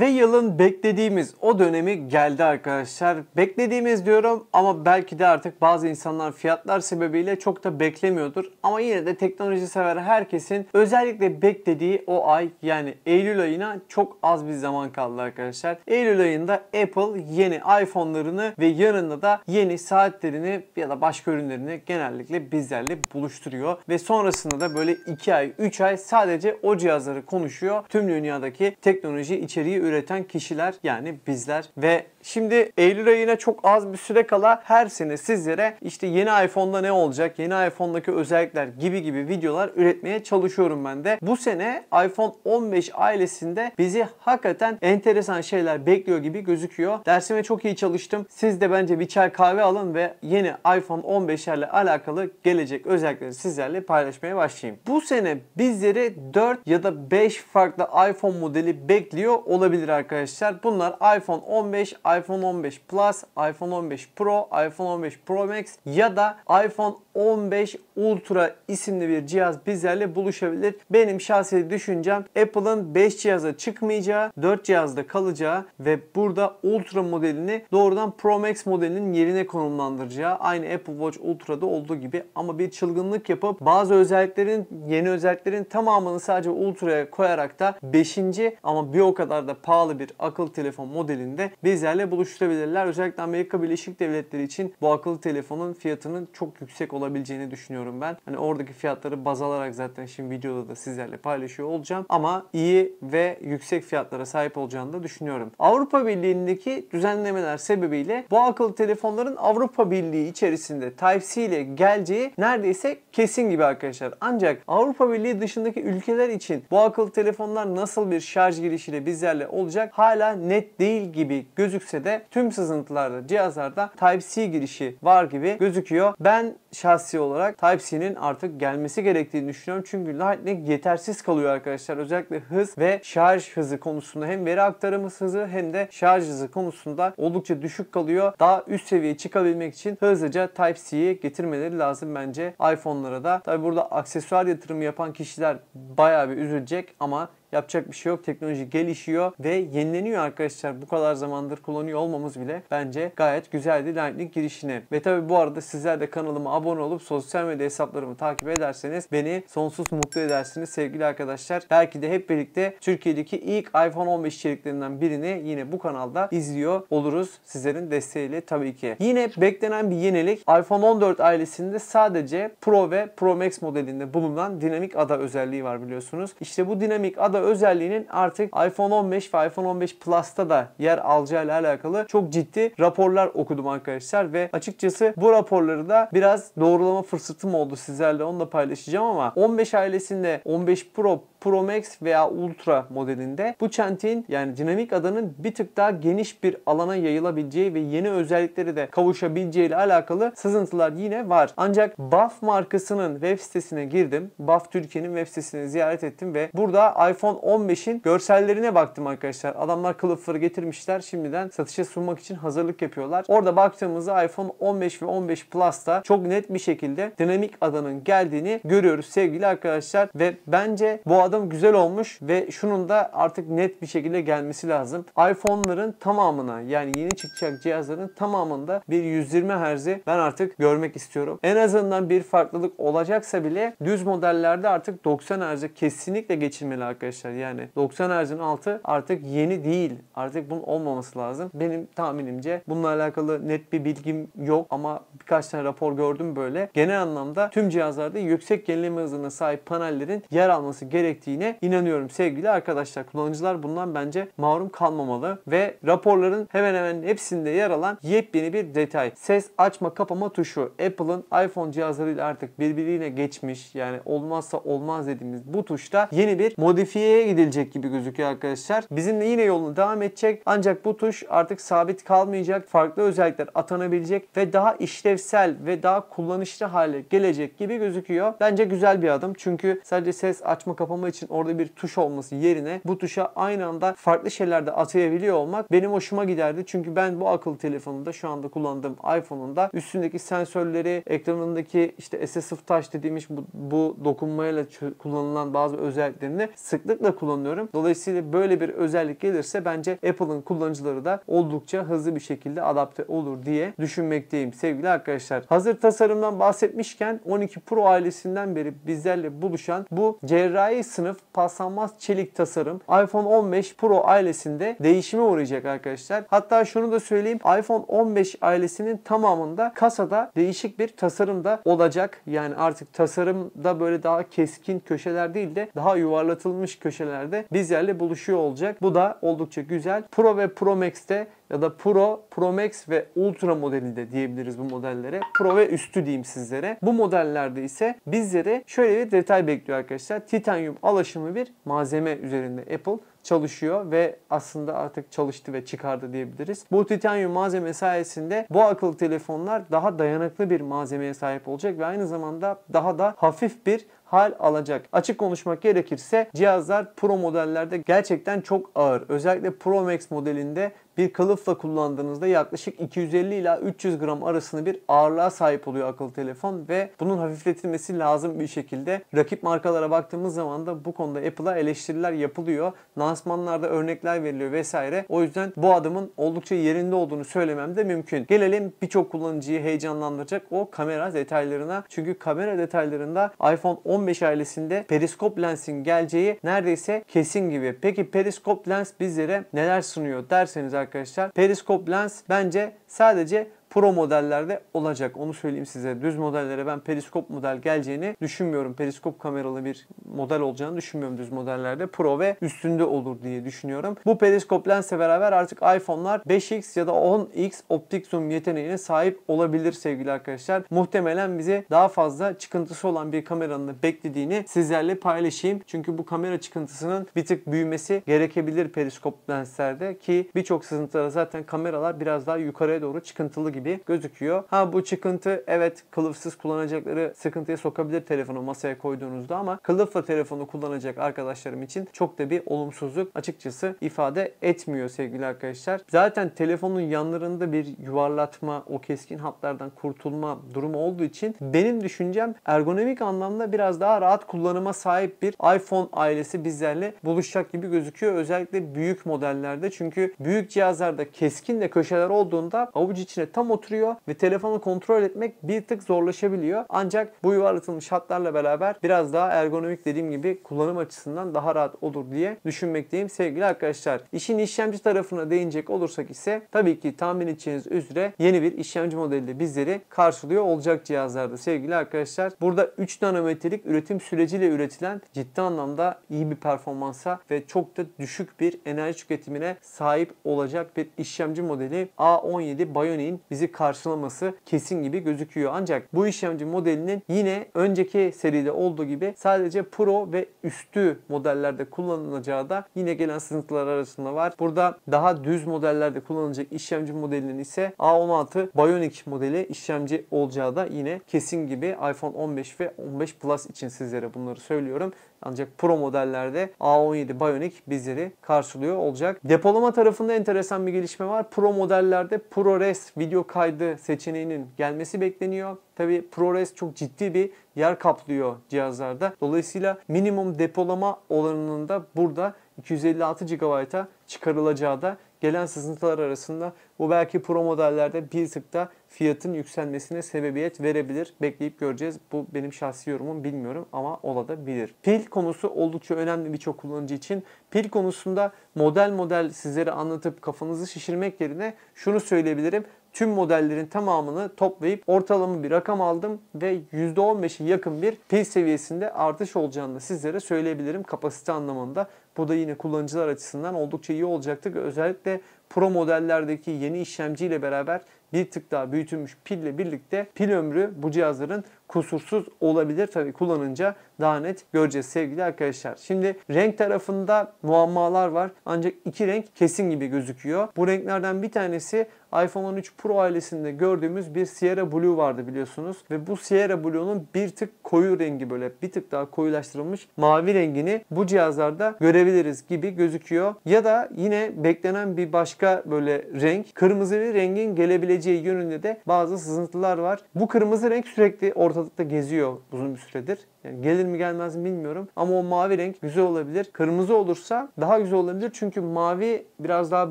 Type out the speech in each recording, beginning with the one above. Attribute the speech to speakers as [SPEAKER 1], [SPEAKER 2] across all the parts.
[SPEAKER 1] Ve yılın beklediğimiz o dönemi geldi arkadaşlar. Beklediğimiz diyorum ama belki de artık bazı insanlar fiyatlar sebebiyle çok da beklemiyordur. Ama yine de teknoloji sever herkesin özellikle beklediği o ay yani Eylül ayına çok az bir zaman kaldı arkadaşlar. Eylül ayında Apple yeni iPhone'larını ve yanında da yeni saatlerini ya da başka ürünlerini genellikle bizlerle buluşturuyor. Ve sonrasında da böyle 2 ay 3 ay sadece o cihazları konuşuyor. Tüm dünyadaki teknoloji içeriği üreten kişiler yani bizler ve Şimdi Eylül ayına çok az bir süre kala her sene sizlere işte yeni iPhone'da ne olacak, yeni iPhone'daki özellikler gibi gibi videolar üretmeye çalışıyorum ben de. Bu sene iPhone 15 ailesinde bizi hakikaten enteresan şeyler bekliyor gibi gözüküyor. Dersime çok iyi çalıştım. Siz de bence bir çay kahve alın ve yeni iPhone 15'lerle alakalı gelecek özellikleri sizlerle paylaşmaya başlayayım. Bu sene bizleri 4 ya da 5 farklı iPhone modeli bekliyor olabilir arkadaşlar. Bunlar iPhone 15, iPhone 15 Plus, iPhone 15 Pro, iPhone 15 Pro Max ya da iPhone 15 Ultra isimli bir cihaz bizlerle buluşabilir. Benim şahsi düşüncem Apple'ın 5 cihaza çıkmayacağı, 4 cihazda kalacağı ve burada Ultra modelini doğrudan Pro Max modelinin yerine konumlandıracağı aynı Apple Watch Ultra'da olduğu gibi ama bir çılgınlık yapıp bazı özelliklerin, yeni özelliklerin tamamını sadece Ultra'ya koyarak da 5. ama bir o kadar da pahalı bir akıllı telefon modelinde bizlerle buluşturabilirler. Özellikle Amerika Birleşik Devletleri için bu akıllı telefonun fiyatının çok yüksek olduğunu olabileceğini düşünüyorum ben. Hani oradaki fiyatları baz alarak zaten şimdi videoda da sizlerle paylaşıyor olacağım. Ama iyi ve yüksek fiyatlara sahip olacağını da düşünüyorum. Avrupa Birliği'ndeki düzenlemeler sebebiyle bu akıllı telefonların Avrupa Birliği içerisinde Type-C ile geleceği neredeyse kesin gibi arkadaşlar. Ancak Avrupa Birliği dışındaki ülkeler için bu akıllı telefonlar nasıl bir şarj girişiyle bizlerle olacak hala net değil gibi gözükse de tüm sızıntılarda cihazlarda Type-C girişi var gibi gözüküyor. Ben şarj tavsiye olarak Type-C'nin artık gelmesi gerektiğini düşünüyorum. Çünkü Lightning yetersiz kalıyor arkadaşlar. Özellikle hız ve şarj hızı konusunda hem veri aktarımı hızı hem de şarj hızı konusunda oldukça düşük kalıyor. Daha üst seviyeye çıkabilmek için hızlıca Type-C'yi getirmeleri lazım bence iPhone'lara da. Tabi burada aksesuar yatırımı yapan kişiler bayağı bir üzülecek ama Yapacak bir şey yok. Teknoloji gelişiyor ve yenileniyor arkadaşlar. Bu kadar zamandır kullanıyor olmamız bile bence gayet güzeldi Lightning girişini. Ve tabi bu arada sizler de kanalıma abone olup sosyal medya hesaplarımı takip ederseniz beni sonsuz mutlu edersiniz sevgili arkadaşlar. Belki de hep birlikte Türkiye'deki ilk iPhone 15 içeriklerinden birini yine bu kanalda izliyor oluruz sizlerin desteğiyle tabii ki. Yine beklenen bir yenilik iPhone 14 ailesinde sadece Pro ve Pro Max modelinde bulunan dinamik ada özelliği var biliyorsunuz. İşte bu dinamik ada özelliğinin artık iPhone 15 ve iPhone 15 Plus'ta da yer alacağı ile alakalı çok ciddi raporlar okudum arkadaşlar ve açıkçası bu raporları da biraz doğrulama fırsatım oldu sizlerle onu da paylaşacağım ama 15 ailesinde 15 Pro Pro Max veya Ultra modelinde bu çentiğin yani dinamik adanın bir tık daha geniş bir alana yayılabileceği ve yeni özellikleri de kavuşabileceği ile alakalı sızıntılar yine var. Ancak Buff markasının web sitesine girdim. Buff Türkiye'nin web sitesini ziyaret ettim ve burada iPhone iPhone 15'in görsellerine baktım arkadaşlar. Adamlar kılıfları getirmişler. Şimdiden satışa sunmak için hazırlık yapıyorlar. Orada baktığımızda iPhone 15 ve 15 Plus'ta çok net bir şekilde dinamik adanın geldiğini görüyoruz sevgili arkadaşlar. Ve bence bu adım güzel olmuş ve şunun da artık net bir şekilde gelmesi lazım. iPhone'ların tamamına yani yeni çıkacak cihazların tamamında bir 120 Hz'i ben artık görmek istiyorum. En azından bir farklılık olacaksa bile düz modellerde artık 90 Hz'e kesinlikle geçilmeli arkadaşlar arkadaşlar. Yani 90 Hz'in altı artık yeni değil. Artık bunun olmaması lazım. Benim tahminimce bununla alakalı net bir bilgim yok ama birkaç tane rapor gördüm böyle. Genel anlamda tüm cihazlarda yüksek yenileme hızına sahip panellerin yer alması gerektiğine inanıyorum sevgili arkadaşlar. Kullanıcılar bundan bence mağrum kalmamalı ve raporların hemen hemen hepsinde yer alan yepyeni bir detay. Ses açma kapama tuşu Apple'ın iPhone cihazlarıyla artık birbirine geçmiş yani olmazsa olmaz dediğimiz bu tuşta yeni bir modifiye Türkiye'ye gidilecek gibi gözüküyor arkadaşlar. Bizimle yine yolunu devam edecek. Ancak bu tuş artık sabit kalmayacak. Farklı özellikler atanabilecek ve daha işlevsel ve daha kullanışlı hale gelecek gibi gözüküyor. Bence güzel bir adım. Çünkü sadece ses açma kapama için orada bir tuş olması yerine bu tuşa aynı anda farklı şeyler de atayabiliyor olmak benim hoşuma giderdi. Çünkü ben bu akıllı telefonunda şu anda kullandığım iPhone'un da üstündeki sensörleri, ekranındaki işte assistive touch dediğimiz bu, bu dokunmayla kullanılan bazı özelliklerini sıklıkla sıklıkla kullanıyorum. Dolayısıyla böyle bir özellik gelirse bence Apple'ın kullanıcıları da oldukça hızlı bir şekilde adapte olur diye düşünmekteyim sevgili arkadaşlar. Hazır tasarımdan bahsetmişken 12 Pro ailesinden beri bizlerle buluşan bu cerrahi sınıf paslanmaz çelik tasarım iPhone 15 Pro ailesinde değişime uğrayacak arkadaşlar. Hatta şunu da söyleyeyim iPhone 15 ailesinin tamamında kasada değişik bir tasarım da olacak. Yani artık tasarımda böyle daha keskin köşeler değil de daha yuvarlatılmış köşelerde bizlerle buluşuyor olacak. Bu da oldukça güzel. Pro ve Pro Max'te ya da Pro, Pro Max ve Ultra modelinde diyebiliriz bu modellere. Pro ve üstü diyeyim sizlere. Bu modellerde ise bizlere şöyle bir detay bekliyor arkadaşlar. Titanyum alaşımı bir malzeme üzerinde Apple çalışıyor ve aslında artık çalıştı ve çıkardı diyebiliriz. Bu titanyum malzeme sayesinde bu akıllı telefonlar daha dayanıklı bir malzemeye sahip olacak ve aynı zamanda daha da hafif bir hal alacak. Açık konuşmak gerekirse cihazlar Pro modellerde gerçekten çok ağır. Özellikle Pro Max modelinde bir kılıfla kullandığınızda yaklaşık 250 ila 300 gram arasında bir ağırlığa sahip oluyor akıllı telefon ve bunun hafifletilmesi lazım bir şekilde. Rakip markalara baktığımız zaman da bu konuda Apple'a eleştiriler yapılıyor. Lansmanlarda örnekler veriliyor vesaire. O yüzden bu adımın oldukça yerinde olduğunu söylemem de mümkün. Gelelim birçok kullanıcıyı heyecanlandıracak o kamera detaylarına. Çünkü kamera detaylarında iPhone 15 ailesinde periskop lensin geleceği neredeyse kesin gibi. Peki periskop lens bizlere neler sunuyor derseniz arkadaşlar. Periskop lens bence sadece Pro modellerde olacak. Onu söyleyeyim size. Düz modellere ben periskop model geleceğini düşünmüyorum. Periskop kameralı bir model olacağını düşünmüyorum düz modellerde. Pro ve üstünde olur diye düşünüyorum. Bu periskop lensle beraber artık iPhone'lar 5x ya da 10x optik zoom yeteneğine sahip olabilir sevgili arkadaşlar. Muhtemelen bize daha fazla çıkıntısı olan bir kameranın beklediğini sizlerle paylaşayım. Çünkü bu kamera çıkıntısının bir tık büyümesi gerekebilir periskop lenslerde ki birçok sızıntıda zaten kameralar biraz daha yukarıya doğru çıkıntılı gibi gibi gözüküyor. Ha bu çıkıntı evet kılıfsız kullanacakları sıkıntıya sokabilir telefonu masaya koyduğunuzda ama kılıfla telefonu kullanacak arkadaşlarım için çok da bir olumsuzluk açıkçası ifade etmiyor sevgili arkadaşlar. Zaten telefonun yanlarında bir yuvarlatma, o keskin hatlardan kurtulma durumu olduğu için benim düşüncem ergonomik anlamda biraz daha rahat kullanıma sahip bir iPhone ailesi bizlerle buluşacak gibi gözüküyor. Özellikle büyük modellerde çünkü büyük cihazlarda keskin de köşeler olduğunda avuç içine tam oturuyor ve telefonu kontrol etmek bir tık zorlaşabiliyor. Ancak bu yuvarlatılmış hatlarla beraber biraz daha ergonomik dediğim gibi kullanım açısından daha rahat olur diye düşünmekteyim sevgili arkadaşlar. İşin işlemci tarafına değinecek olursak ise tabii ki tahmin edeceğiniz üzere yeni bir işlemci modeli bizleri karşılıyor olacak cihazlarda sevgili arkadaşlar. Burada 3 nanometrelik üretim süreciyle üretilen ciddi anlamda iyi bir performansa ve çok da düşük bir enerji tüketimine sahip olacak bir işlemci modeli A17 Bionic'in bizi bizi karşılaması kesin gibi gözüküyor. Ancak bu işlemci modelinin yine önceki seride olduğu gibi sadece Pro ve üstü modellerde kullanılacağı da yine gelen sınıflar arasında var. Burada daha düz modellerde kullanılacak işlemci modelinin ise A16 Bionic modeli işlemci olacağı da yine kesin gibi iPhone 15 ve 15 Plus için sizlere bunları söylüyorum. Ancak Pro modellerde A17 Bionic bizleri karşılıyor olacak. Depolama tarafında enteresan bir gelişme var. Pro modellerde ProRes video kaydı seçeneğinin gelmesi bekleniyor. Tabi ProRes çok ciddi bir yer kaplıyor cihazlarda. Dolayısıyla minimum depolama olanında burada 256 GB'a çıkarılacağı da gelen sızıntılar arasında bu belki Pro modellerde bir tık da fiyatın yükselmesine sebebiyet verebilir. Bekleyip göreceğiz. Bu benim şahsi yorumum bilmiyorum ama olabilir. Pil konusu oldukça önemli birçok kullanıcı için. Pil konusunda model model sizlere anlatıp kafanızı şişirmek yerine şunu söyleyebilirim tüm modellerin tamamını toplayıp ortalama bir rakam aldım ve %15'e yakın bir pil seviyesinde artış olacağını sizlere söyleyebilirim kapasite anlamında. Bu da yine kullanıcılar açısından oldukça iyi olacaktı Özellikle Pro modellerdeki yeni işlemci ile beraber bir tık daha büyütülmüş pille birlikte pil ömrü bu cihazların kusursuz olabilir. Tabi kullanınca daha net göreceğiz sevgili arkadaşlar. Şimdi renk tarafında muammalar var. Ancak iki renk kesin gibi gözüküyor. Bu renklerden bir tanesi iPhone 13 Pro ailesinde gördüğümüz bir Sierra Blue vardı biliyorsunuz. Ve bu Sierra Blue'nun bir tık koyu rengi böyle bir tık daha koyulaştırılmış mavi rengini bu cihazlarda görebiliriz gibi gözüküyor. Ya da yine beklenen bir başka böyle renk kırmızı bir rengin gelebileceği olabileceği yönünde de bazı sızıntılar var. Bu kırmızı renk sürekli ortalıkta geziyor uzun bir süredir. Yani gelir mi gelmez mi bilmiyorum ama o mavi renk güzel olabilir. Kırmızı olursa daha güzel olabilir çünkü mavi biraz daha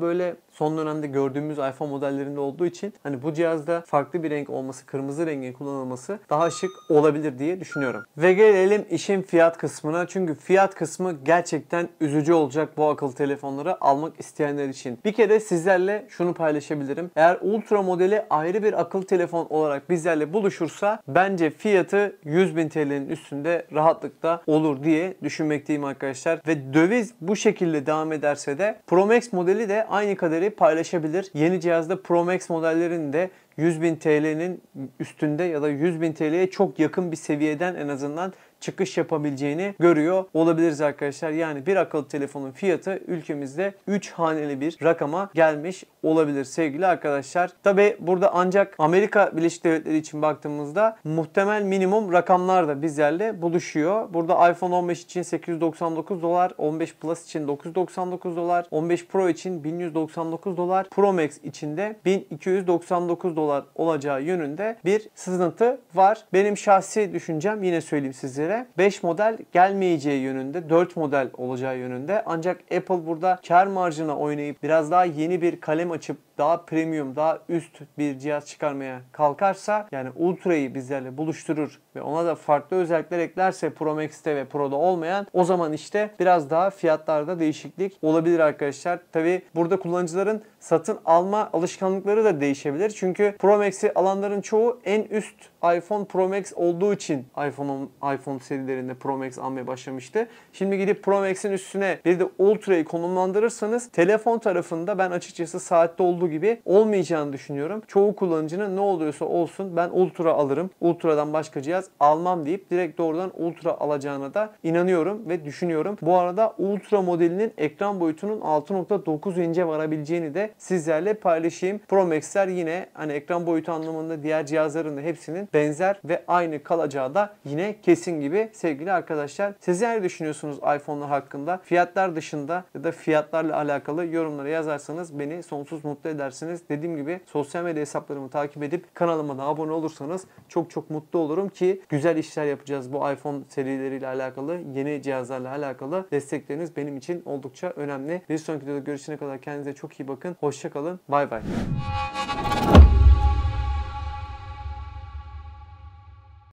[SPEAKER 1] böyle son dönemde gördüğümüz iPhone modellerinde olduğu için hani bu cihazda farklı bir renk olması, kırmızı rengin kullanılması daha şık olabilir diye düşünüyorum. Ve gelelim işin fiyat kısmına. Çünkü fiyat kısmı gerçekten üzücü olacak bu akıllı telefonları almak isteyenler için. Bir kere sizlerle şunu paylaşabilirim. Eğer Ultra modeli ayrı bir akıllı telefon olarak bizlerle buluşursa bence fiyatı 100.000 TL'nin üstünde rahatlıkla olur diye düşünmekteyim arkadaşlar. Ve döviz bu şekilde devam ederse de Pro Max modeli de aynı kadar bilgileri paylaşabilir. Yeni cihazda Pro Max modellerinde. 100 bin TL'nin üstünde ya da 100 bin TL'ye çok yakın bir seviyeden en azından çıkış yapabileceğini görüyor olabiliriz arkadaşlar. Yani bir akıllı telefonun fiyatı ülkemizde 3 haneli bir rakama gelmiş olabilir sevgili arkadaşlar. Tabi burada ancak Amerika Birleşik Devletleri için baktığımızda muhtemel minimum rakamlar da bizlerle buluşuyor. Burada iPhone 15 için 899 dolar, 15 Plus için 999 dolar, 15 Pro için 1199 dolar, Pro Max için de 1299 dolar dolar olacağı yönünde bir sızıntı var. Benim şahsi düşüncem yine söyleyeyim sizlere 5 model gelmeyeceği yönünde 4 model olacağı yönünde ancak Apple burada kar marjına oynayıp biraz daha yeni bir kalem açıp daha premium, daha üst bir cihaz çıkarmaya kalkarsa yani Ultra'yı bizlerle buluşturur ve ona da farklı özellikler eklerse Pro Max'te ve Pro'da olmayan o zaman işte biraz daha fiyatlarda değişiklik olabilir arkadaşlar. Tabi burada kullanıcıların satın alma alışkanlıkları da değişebilir. Çünkü Pro Max'i alanların çoğu en üst iPhone Pro Max olduğu için iPhone'un iPhone serilerinde Pro Max almaya başlamıştı. Şimdi gidip Pro Max'in üstüne bir de Ultra'yı konumlandırırsanız telefon tarafında ben açıkçası saatte olduğu gibi olmayacağını düşünüyorum. Çoğu kullanıcının ne oluyorsa olsun ben Ultra alırım. Ultra'dan başka cihaz almam deyip direkt doğrudan Ultra alacağına da inanıyorum ve düşünüyorum. Bu arada Ultra modelinin ekran boyutunun 6.9 ince varabileceğini de sizlerle paylaşayım. Pro Max'ler yine hani ekran boyutu anlamında diğer cihazların da hepsinin benzer ve aynı kalacağı da yine kesin gibi sevgili arkadaşlar. Sizler ne düşünüyorsunuz iPhone'lar hakkında? Fiyatlar dışında ya da fiyatlarla alakalı yorumlara yazarsanız beni sonsuz mutlu edersiniz. Dediğim gibi sosyal medya hesaplarımı takip edip kanalıma da abone olursanız çok çok mutlu olurum ki güzel işler yapacağız bu iPhone serileriyle alakalı, yeni cihazlarla alakalı destekleriniz benim için oldukça önemli. Bir sonraki videoda görüşene kadar kendinize çok iyi bakın. Hoşçakalın. Bay bay.